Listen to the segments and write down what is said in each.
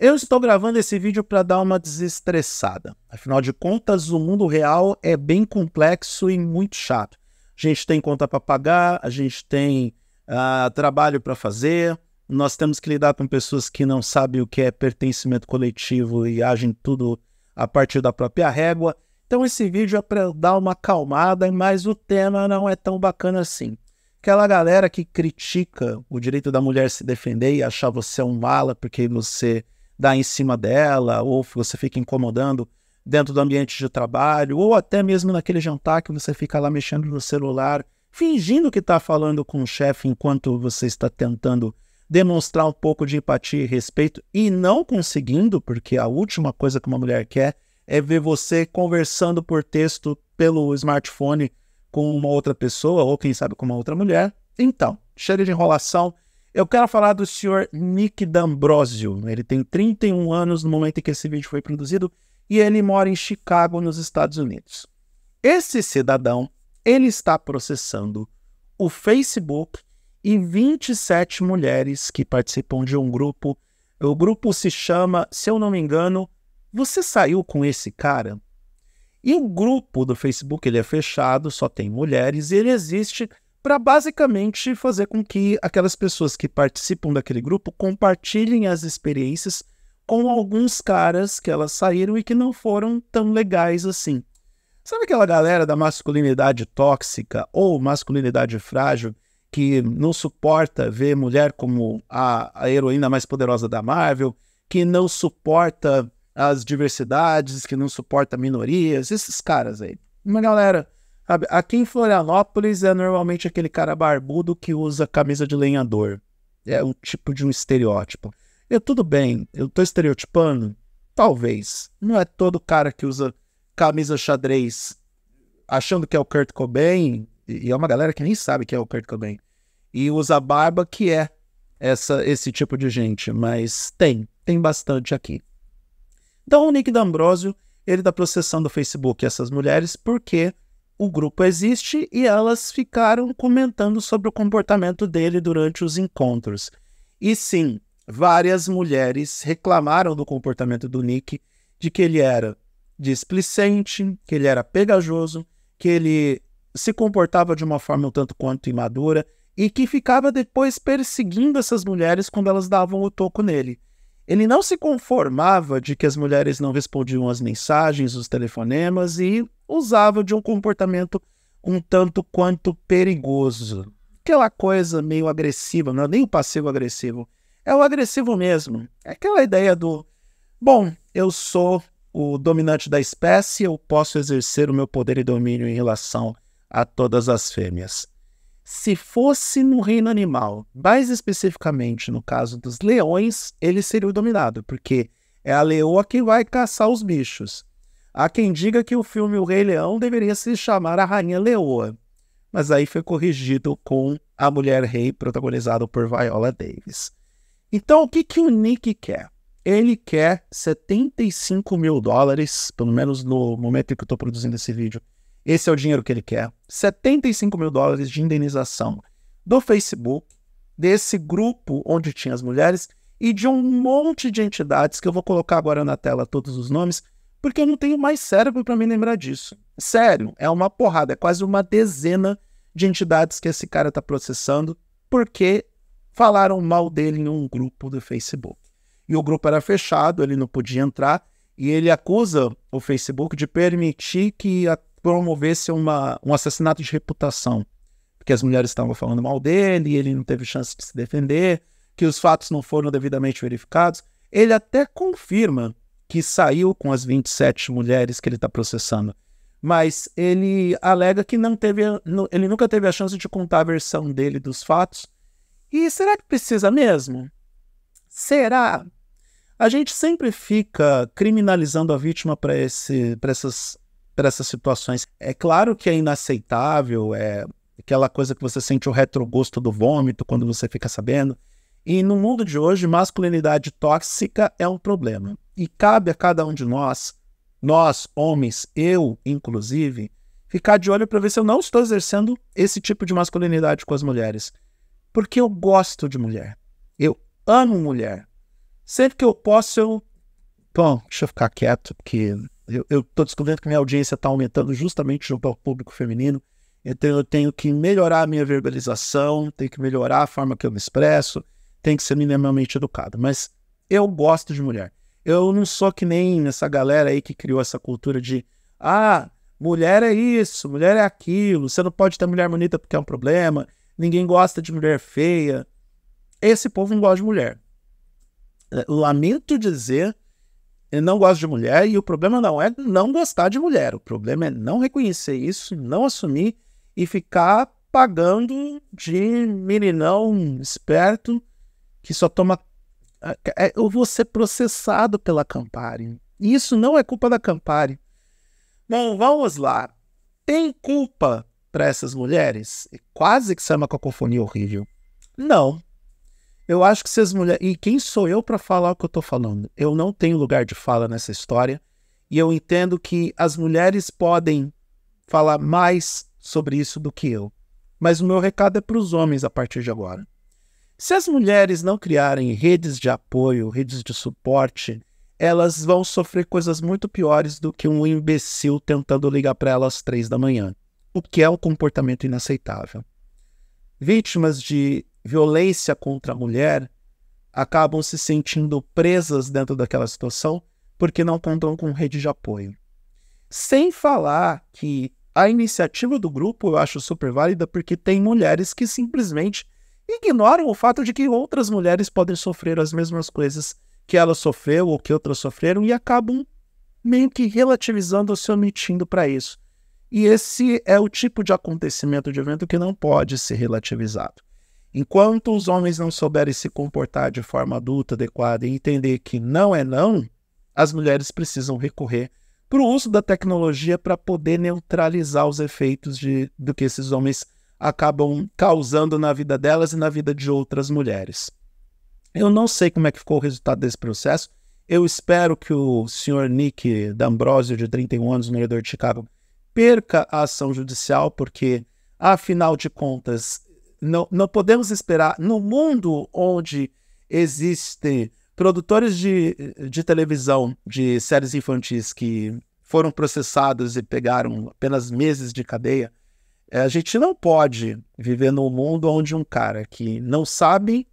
Eu estou gravando esse vídeo para dar uma desestressada. Afinal de contas, o mundo real é bem complexo e muito chato. A gente tem conta para pagar, a gente tem uh, trabalho para fazer, nós temos que lidar com pessoas que não sabem o que é pertencimento coletivo e agem tudo a partir da própria régua. Então, esse vídeo é para dar uma acalmada, mas o tema não é tão bacana assim. Aquela galera que critica o direito da mulher se defender e achar você um mala porque você dá em cima dela, ou você fica incomodando dentro do ambiente de trabalho, ou até mesmo naquele jantar que você fica lá mexendo no celular, fingindo que está falando com o chefe enquanto você está tentando demonstrar um pouco de empatia e respeito e não conseguindo, porque a última coisa que uma mulher quer é ver você conversando por texto pelo smartphone com uma outra pessoa, ou quem sabe com uma outra mulher. Então, chega de enrolação eu quero falar do senhor Nick D'Ambrosio. Ele tem 31 anos no momento em que esse vídeo foi produzido e ele mora em Chicago, nos Estados Unidos. Esse cidadão, ele está processando o Facebook e 27 mulheres que participam de um grupo. O grupo se chama, se eu não me engano, Você Saiu com Esse Cara? E o grupo do Facebook ele é fechado, só tem mulheres, e ele existe para basicamente fazer com que aquelas pessoas que participam daquele grupo compartilhem as experiências com alguns caras que elas saíram e que não foram tão legais assim. Sabe aquela galera da masculinidade tóxica ou masculinidade frágil que não suporta ver mulher como a, a heroína mais poderosa da Marvel, que não suporta as diversidades, que não suporta minorias, esses caras aí. Uma galera Aqui em Florianópolis é normalmente aquele cara barbudo que usa camisa de lenhador. É um tipo de um estereótipo. Eu tudo bem, eu tô estereotipando? Talvez. Não é todo cara que usa camisa xadrez achando que é o Kurt Cobain, e é uma galera que nem sabe que é o Kurt Cobain, e usa barba que é essa, esse tipo de gente, mas tem, tem bastante aqui. Então o Nick D'Ambrosio, ele dá tá processão do Facebook essas mulheres porque o grupo existe e elas ficaram comentando sobre o comportamento dele durante os encontros. E sim, várias mulheres reclamaram do comportamento do Nick, de que ele era displicente, que ele era pegajoso, que ele se comportava de uma forma um tanto quanto imadura e que ficava depois perseguindo essas mulheres quando elas davam o toco nele. Ele não se conformava de que as mulheres não respondiam as mensagens, os telefonemas e usava de um comportamento um tanto quanto perigoso. Aquela coisa meio agressiva, não é nem o passivo agressivo, é o agressivo mesmo. É aquela ideia do: bom, eu sou o dominante da espécie, eu posso exercer o meu poder e domínio em relação a todas as fêmeas. Se fosse no reino animal, mais especificamente no caso dos leões, ele seria o dominado, porque é a leoa que vai caçar os bichos. Há quem diga que o filme O Rei Leão deveria se chamar A Rainha Leoa, mas aí foi corrigido com A Mulher Rei, protagonizado por Viola Davis. Então, o que, que o Nick quer? Ele quer 75 mil dólares, pelo menos no momento em que eu estou produzindo esse vídeo, esse é o dinheiro que ele quer. 75 mil dólares de indenização do Facebook, desse grupo onde tinha as mulheres e de um monte de entidades que eu vou colocar agora na tela todos os nomes, porque eu não tenho mais cérebro para me lembrar disso. Sério, é uma porrada, é quase uma dezena de entidades que esse cara está processando porque falaram mal dele em um grupo do Facebook. E o grupo era fechado, ele não podia entrar, e ele acusa o Facebook de permitir que a promovesse uma, um assassinato de reputação, porque as mulheres estavam falando mal dele, ele não teve chance de se defender, que os fatos não foram devidamente verificados. Ele até confirma que saiu com as 27 mulheres que ele está processando, mas ele alega que não teve, ele nunca teve a chance de contar a versão dele dos fatos. E será que precisa mesmo? Será? A gente sempre fica criminalizando a vítima para essas para essas situações. É claro que é inaceitável, é aquela coisa que você sente o retrogosto do vômito quando você fica sabendo. E no mundo de hoje, masculinidade tóxica é um problema. E cabe a cada um de nós, nós homens, eu inclusive, ficar de olho para ver se eu não estou exercendo esse tipo de masculinidade com as mulheres. Porque eu gosto de mulher. Eu amo mulher. Sempre que eu posso, eu. Bom, deixa eu ficar quieto, porque eu estou descobrindo que minha audiência está aumentando justamente junto ao público feminino. Então eu tenho que melhorar a minha verbalização, tenho que melhorar a forma que eu me expresso, tenho que ser minimamente educado. Mas eu gosto de mulher. Eu não sou que nem essa galera aí que criou essa cultura de ah, mulher é isso, mulher é aquilo, você não pode ter mulher bonita porque é um problema, ninguém gosta de mulher feia. Esse povo não gosta de mulher. É, lamento dizer eu não gosto de mulher e o problema não é não gostar de mulher, o problema é não reconhecer isso, não assumir e ficar pagando de meninão esperto que só toma. Ah, é, eu vou ser processado pela Campari. isso não é culpa da Campari. Bom, vamos lá. Tem culpa para essas mulheres? Quase que é uma cacofonia horrível. Não, eu acho que vocês mulheres. E quem sou eu para falar o que eu estou falando? Eu não tenho lugar de fala nessa história. E eu entendo que as mulheres podem falar mais sobre isso do que eu. Mas o meu recado é para os homens a partir de agora. Se as mulheres não criarem redes de apoio, redes de suporte, elas vão sofrer coisas muito piores do que um imbecil tentando ligar para elas às três da manhã, o que é um comportamento inaceitável. Vítimas de violência contra a mulher acabam se sentindo presas dentro daquela situação porque não contam com rede de apoio. Sem falar que a iniciativa do grupo eu acho super válida porque tem mulheres que simplesmente ignoram o fato de que outras mulheres podem sofrer as mesmas coisas que ela sofreu ou que outras sofreram e acabam meio que relativizando ou se omitindo para isso. E esse é o tipo de acontecimento de evento que não pode ser relativizado. Enquanto os homens não souberem se comportar de forma adulta, adequada e entender que não é não, as mulheres precisam recorrer para o uso da tecnologia para poder neutralizar os efeitos de, do que esses homens acabam causando na vida delas e na vida de outras mulheres. Eu não sei como é que ficou o resultado desse processo. Eu espero que o senhor Nick D'Ambrosio, de 31 anos, morador de Chicago, perca a ação judicial, porque, afinal de contas, não, não podemos esperar, no mundo onde existem produtores de, de televisão de séries infantis que foram processados e pegaram apenas meses de cadeia, eh, a gente não pode viver num mundo onde um cara que não sabe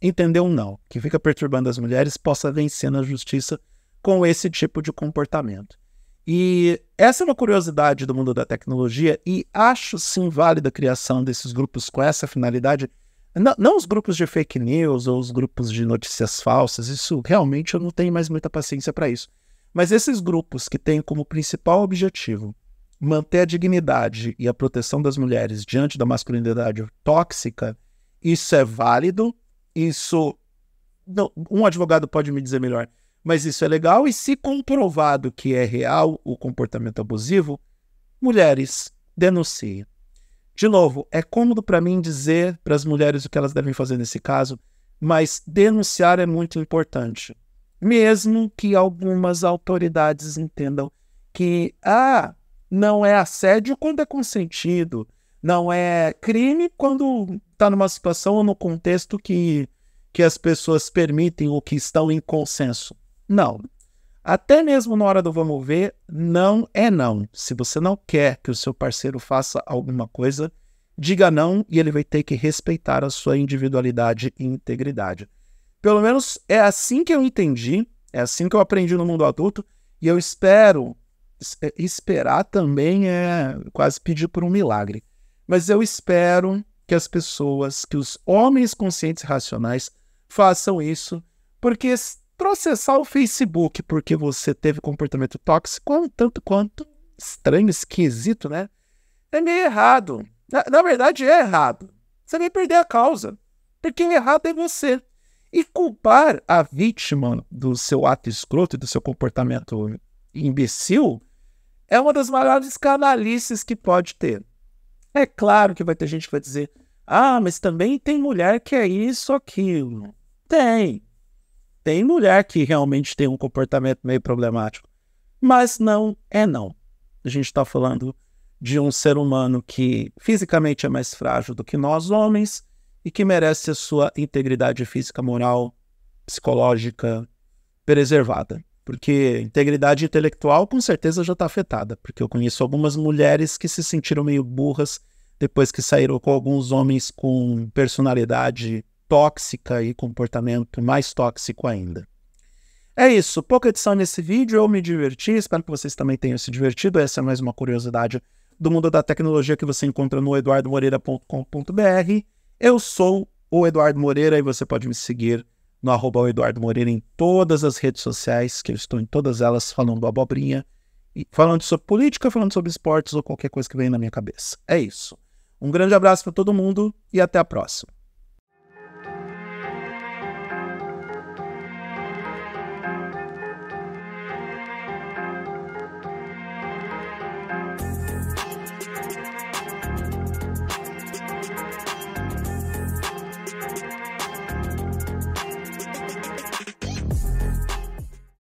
entender um não, que fica perturbando as mulheres, possa vencer na justiça com esse tipo de comportamento. E essa é uma curiosidade do mundo da tecnologia, e acho sim válida a criação desses grupos com essa finalidade. Não, não, os grupos de fake news ou os grupos de notícias falsas, isso realmente eu não tenho mais muita paciência para isso. Mas esses grupos que têm como principal objetivo manter a dignidade e a proteção das mulheres diante da masculinidade tóxica, isso é válido, isso. Não, um advogado pode me dizer melhor mas isso é legal. E se comprovado que é real o comportamento abusivo, mulheres, denunciem. De novo, é cômodo para mim dizer para as mulheres o que elas devem fazer nesse caso, mas denunciar é muito importante. Mesmo que algumas autoridades entendam que, ah, não é assédio quando é consentido, não é crime quando está numa situação ou no contexto que, que as pessoas permitem ou que estão em consenso não. Até mesmo na hora do vamos ver, não é não. Se você não quer que o seu parceiro faça alguma coisa, diga não e ele vai ter que respeitar a sua individualidade e integridade. Pelo menos é assim que eu entendi, é assim que eu aprendi no mundo adulto e eu espero. É, esperar também é quase pedir por um milagre. Mas eu espero que as pessoas, que os homens conscientes e racionais façam isso, porque processar o Facebook porque você teve comportamento tóxico um tanto quanto estranho, esquisito, né? É meio errado. Na, na verdade, é errado. Você vai perder a causa. Porque o é errado é você. E culpar a vítima do seu ato escroto e do seu comportamento imbecil é uma das maiores canalices que pode ter. É claro que vai ter gente que vai dizer: ah, mas também tem mulher que é isso, aquilo. Tem, tem mulher que realmente tem um comportamento meio problemático. Mas não é não. A gente está falando de um ser humano que fisicamente é mais frágil do que nós homens e que merece a sua integridade física, moral, psicológica preservada. Porque integridade intelectual com certeza já está afetada. Porque eu conheço algumas mulheres que se sentiram meio burras depois que saíram com alguns homens com personalidade tóxica e comportamento mais tóxico ainda. É isso, pouca edição nesse vídeo, eu me diverti, espero que vocês também tenham se divertido. Essa é mais uma curiosidade do mundo da tecnologia que você encontra no eduardomoreira.com.br. Eu sou o Eduardo Moreira e você pode me seguir no arroba Eduardo Moreira em todas as redes sociais, que eu estou em todas elas falando abobrinha, e falando sobre política, falando sobre esportes ou qualquer coisa que venha na minha cabeça. É isso. Um grande abraço para todo mundo e até a próxima.